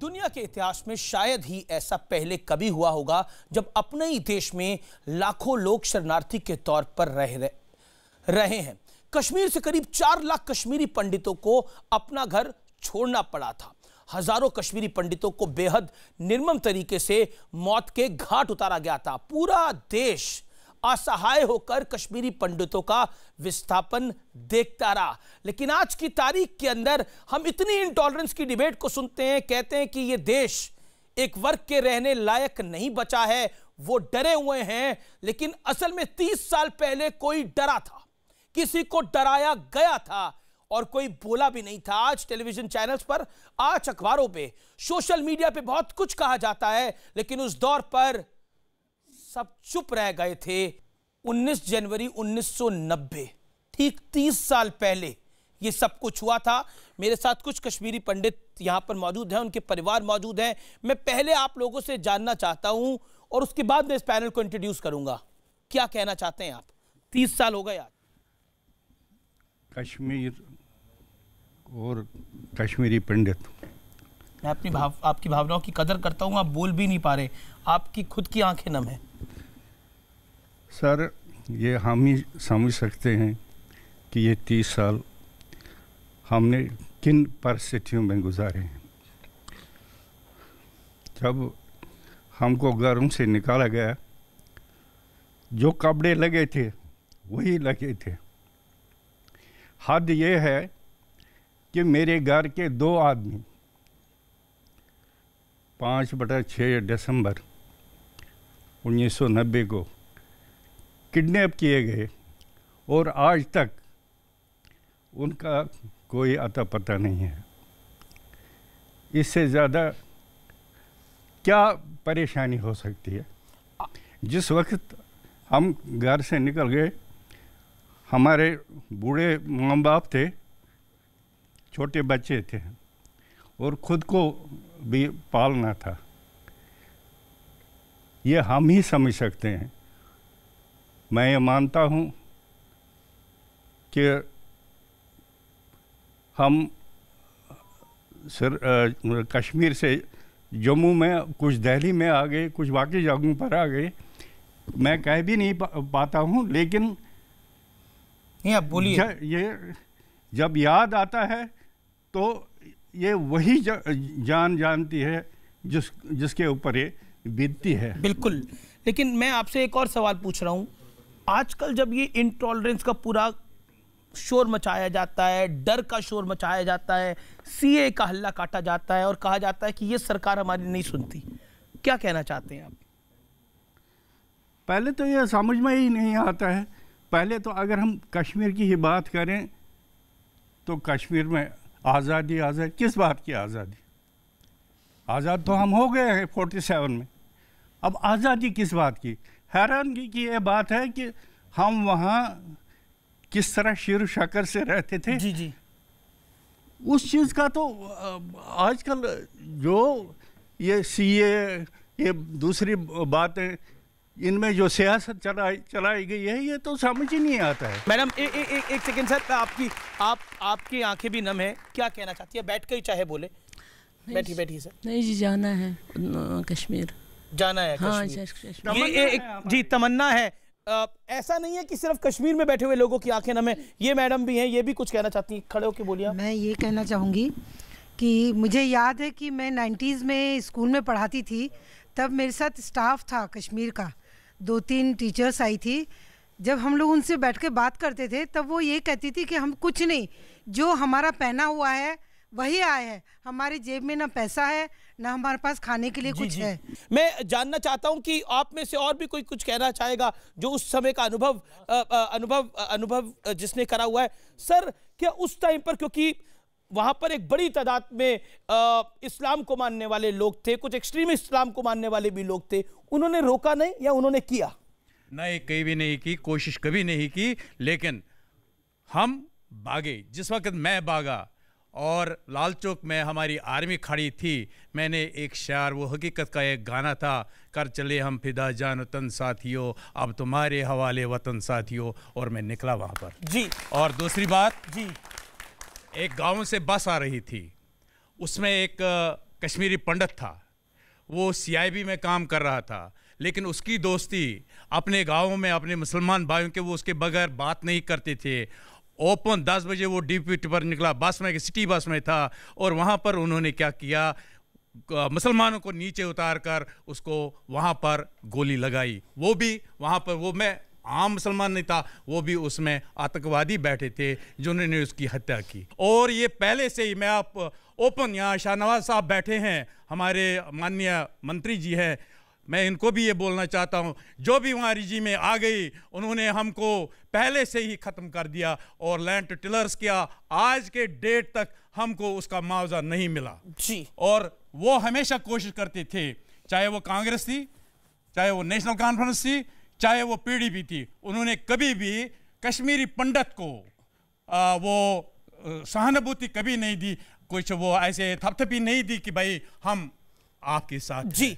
दुनिया के इतिहास में शायद ही ऐसा पहले कभी हुआ होगा जब अपने ही देश में लाखों लोग शरणार्थी के तौर पर रह रहे हैं कश्मीर से करीब चार लाख कश्मीरी पंडितों को अपना घर छोड़ना पड़ा था हजारों कश्मीरी पंडितों को बेहद निर्मम तरीके से मौत के घाट उतारा गया था पूरा देश असहाय होकर कश्मीरी पंडितों का विस्थापन देखता रहा लेकिन आज की तारीख के अंदर हम इतनी इंटॉलरेंस की डिबेट को सुनते हैं कहते हैं कि ये देश एक वर्ग के रहने लायक नहीं बचा है वो डरे हुए हैं लेकिन असल में तीस साल पहले कोई डरा था किसी को डराया गया था और कोई बोला भी नहीं था आज टेलीविजन चैनल्स पर आज अखबारों पे सोशल मीडिया पे बहुत कुछ कहा जाता है लेकिन उस दौर पर सब चुप रह गए थे 19 जनवरी 1990 ठीक 30 साल पहले ये सब कुछ हुआ था मेरे साथ कुछ कश्मीरी पंडित यहाँ पर मौजूद हैं उनके परिवार मौजूद हैं मैं पहले आप लोगों से जानना चाहता हूँ और उसके बाद मैं इस पैनल को इंट्रोड्यूस करूँगा क्या कहना चाहते हैं आप तीस साल हो गए आज कश्मीर और कश्मीरी पंडित मैं अपनी भाव आपकी भावनाओं की कदर करता हूँ आप बोल भी नहीं पा रहे आपकी खुद की आंखें नम है सर ये हम ही समझ सकते हैं कि ये तीस साल हमने किन परिस्थितियों में गुजारे हैं जब हमको घर से निकाला गया जो कपड़े लगे थे वही लगे थे हद ये है कि मेरे घर के दो आदमी पाँच बटा छः दिसंबर 1990 को किडनैप किए गए और आज तक उनका कोई अता पता नहीं है इससे ज़्यादा क्या परेशानी हो सकती है जिस वक्त हम घर से निकल गए हमारे बूढ़े माँ बाप थे छोटे बच्चे थे और ख़ुद को भी पालना था ये हम ही समझ सकते हैं मैं ये मानता हूँ कि हम सर आ, कश्मीर से जम्मू में कुछ दिल्ली में आ गए कुछ बाकी जगहों पर आ गए मैं कह भी नहीं पा, पाता हूँ लेकिन नहीं आप बोलिए ये जब याद आता है तो ये वही जा, जान जानती है जिस जिसके ऊपर ये बीतती है बिल्कुल लेकिन मैं आपसे एक और सवाल पूछ रहा हूँ आजकल जब ये इनटॉलरेंस का पूरा शोर मचाया जाता है डर का शोर मचाया जाता है सीए का हल्ला काटा जाता है और कहा जाता है कि ये सरकार हमारी नहीं सुनती क्या कहना चाहते हैं आप पहले तो ये समझ में ही नहीं आता है पहले तो अगर हम कश्मीर की ही बात करें तो कश्मीर में आज़ादी आज़ादी किस बात की आज़ादी आज़ाद तो हम हो गए हैं फोर्टी सेवन में अब आज़ादी किस बात की हैरानगी की ये बात है कि हम वहाँ किस तरह शेर शकर से रहते थे जी जी उस चीज़ का तो आजकल जो ये सीए ये दूसरी बातें इनमें जो सियासत चलाई चलाई गई है ये तो समझ ही नहीं आता है मैडम एक सेकेंड सर आपकी आप आपकी आंखें भी नम है क्या कहना चाहती है बैठ कर ही चाहे बोले बैठी बैठी सर नहीं जी जाना है कश्मीर जाना है हाँ, ये एक जी तमन्ना है आ, ऐसा नहीं है कि सिर्फ कश्मीर में बैठे हुए लोगों की आंखें नम है ये मैडम भी हैं ये भी कुछ कहना चाहती हैं खड़े होकर बोलिए मैं ये कहना चाहूँगी कि मुझे याद है कि मैं नाइन्टीज़ में स्कूल में पढ़ाती थी तब मेरे साथ स्टाफ था कश्मीर का दो तीन टीचर्स आई थी जब हम लोग उनसे बैठ के बात करते थे तब वो ये कहती थी कि हम कुछ नहीं जो हमारा पहना हुआ है वही आए हैं हमारी जेब में ना पैसा है ना हमारे पास खाने के लिए कुछ है मैं जानना चाहता हूं कि आप में से और भी कोई कुछ कहना चाहेगा जो उस समय का अनुभव अनुभव अनुभव जिसने करा हुआ है सर क्या उस टाइम पर क्योंकि वहाँ पर एक बड़ी तादाद में इस्लाम को मानने वाले लोग थे कुछ एक्सट्रीम इस्लाम को मानने वाले भी लोग थे उन्होंने रोका नहीं या उन्होंने किया न कहीं भी नहीं की कोशिश कभी नहीं की लेकिन हम भागे जिस वक्त मैं भागा और लाल चौक में हमारी आर्मी खड़ी थी मैंने एक शार वो हकीकत का एक गाना था कर चले हम फिदा जान वतन साथियों अब तुम्हारे हवाले वतन साथियों और मैं निकला वहाँ पर जी और दूसरी बात जी एक गांव से बस आ रही थी उसमें एक कश्मीरी पंडित था वो सीआईबी में काम कर रहा था लेकिन उसकी दोस्ती अपने गाँव में अपने मुसलमान भाइयों के वो उसके बगैर बात नहीं करते थे ओपन दस बजे वो डिप्यूटी पर निकला बस में सिटी बस में था और वहाँ पर उन्होंने क्या किया मुसलमानों को नीचे उतार कर उसको वहाँ पर गोली लगाई वो भी वहाँ पर वो मैं आम मुसलमान नहीं था वो भी उसमें आतंकवादी बैठे थे जिन्होंने उसकी हत्या की और ये पहले से ही मैं आप ओपन यहाँ शाहनवाज साहब बैठे हैं हमारे माननीय मंत्री जी हैं मैं इनको भी ये बोलना चाहता हूँ जो भी वहाँ रिजी में आ गई उन्होंने हमको पहले से ही ख़त्म कर दिया और लैंड टिलर्स किया आज के डेट तक हमको उसका मुआवजा नहीं मिला जी और वो हमेशा कोशिश करते थे चाहे वो कांग्रेस थी चाहे वो नेशनल कॉन्फ्रेंस थी चाहे वो पीडीपी थी उन्होंने कभी भी कश्मीरी पंडित को आ, वो सहानुभूति कभी नहीं दी कुछ वो ऐसे थपथपी नहीं दी कि भाई हम आपके साथ जी